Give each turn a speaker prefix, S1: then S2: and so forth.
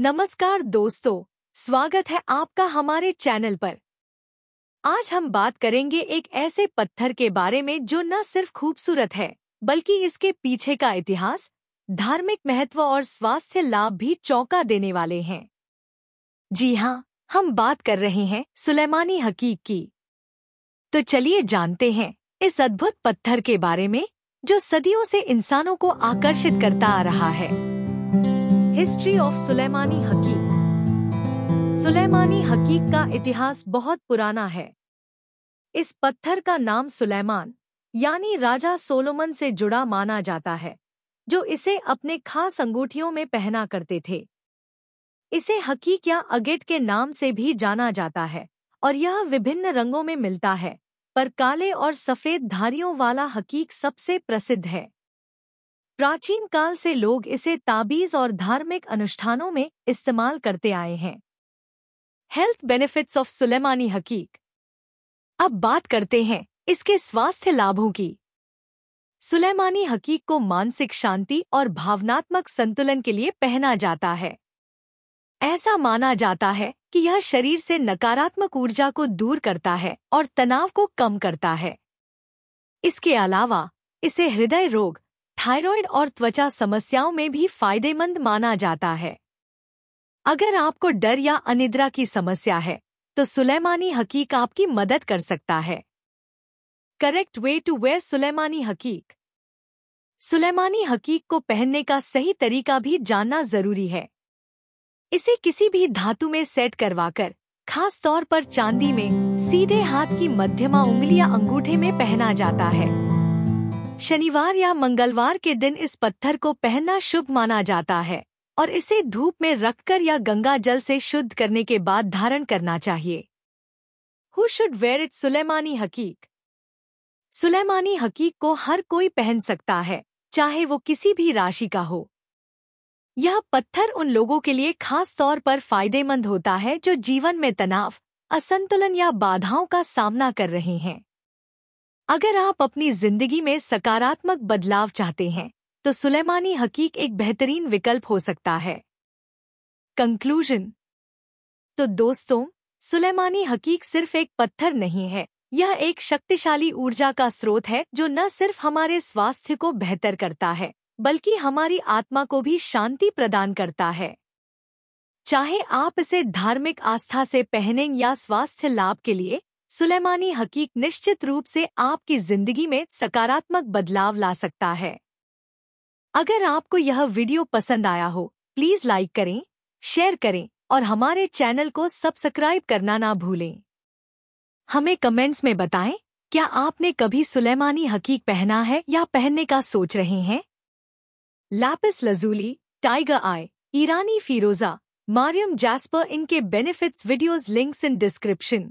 S1: नमस्कार दोस्तों स्वागत है आपका हमारे चैनल पर आज हम बात करेंगे एक ऐसे पत्थर के बारे में जो न सिर्फ खूबसूरत है बल्कि इसके पीछे का इतिहास धार्मिक महत्व और स्वास्थ्य लाभ भी चौंका देने वाले हैं जी हाँ हम बात कर रहे हैं सुलेमानी हकीक की तो चलिए जानते हैं इस अद्भुत पत्थर के बारे में जो सदियों से इंसानों को आकर्षित करता आ रहा है हिस्ट्री ऑफ सुलेमानी हकीक सुलेमानी हकीक का इतिहास बहुत पुराना है इस पत्थर का नाम सुलेमान यानी राजा सोलोमन से जुड़ा माना जाता है जो इसे अपने खास अंगूठियों में पहना करते थे इसे हकीक या अगेट के नाम से भी जाना जाता है और यह विभिन्न रंगों में मिलता है पर काले और सफ़ेद धारियों वाला हकीक सबसे प्रसिद्ध है प्राचीन काल से लोग इसे ताबीज और धार्मिक अनुष्ठानों में इस्तेमाल करते आए हैं हेल्थ बेनिफिट्स ऑफ सुलेमानी हकीक अब बात करते हैं इसके स्वास्थ्य लाभों की सुलेमानी हकीक को मानसिक शांति और भावनात्मक संतुलन के लिए पहना जाता है ऐसा माना जाता है कि यह शरीर से नकारात्मक ऊर्जा को दूर करता है और तनाव को कम करता है इसके अलावा इसे हृदय रोग थायराइड और त्वचा समस्याओं में भी फायदेमंद माना जाता है अगर आपको डर या अनिद्रा की समस्या है तो सुलेमानी हकीक आपकी मदद कर सकता है करेक्ट वे टू वेयर सुलेमानी हकीक सुलेमानी हकीक को पहनने का सही तरीका भी जानना जरूरी है इसे किसी भी धातु में सेट करवाकर खास तौर पर चांदी में सीधे हाथ की मध्यमा उंगली या अंगूठे में पहना जाता है शनिवार या मंगलवार के दिन इस पत्थर को पहनना शुभ माना जाता है और इसे धूप में रखकर या गंगा जल से शुद्ध करने के बाद धारण करना चाहिए हु शुड वेयर इट सुलेमानी हकीक सुलेमानी हकीक को हर कोई पहन सकता है चाहे वो किसी भी राशि का हो यह पत्थर उन लोगों के लिए खास तौर पर फायदेमंद होता है जो जीवन में तनाव असंतुलन या बाधाओं का सामना कर रहे हैं अगर आप अपनी जिंदगी में सकारात्मक बदलाव चाहते हैं तो सुलेमानी हकीक एक बेहतरीन विकल्प हो सकता है कंक्लूजन तो दोस्तों सुलेमानी हकीक सिर्फ एक पत्थर नहीं है यह एक शक्तिशाली ऊर्जा का स्रोत है जो न सिर्फ हमारे स्वास्थ्य को बेहतर करता है बल्कि हमारी आत्मा को भी शांति प्रदान करता है चाहे आप इसे धार्मिक आस्था से पहने या स्वास्थ्य लाभ के लिए सुलेमानी हकीक निश्चित रूप से आपकी जिंदगी में सकारात्मक बदलाव ला सकता है अगर आपको यह वीडियो पसंद आया हो प्लीज लाइक करें शेयर करें और हमारे चैनल को सब्सक्राइब करना ना भूलें हमें कमेंट्स में बताएं क्या आपने कभी सुलेमानी हकीक पहना है या पहनने का सोच रहे हैं लैपिस लजूली टाइगर आई ईरानी फिरोजा मारियम जैस्पर इनके benefits videos links in description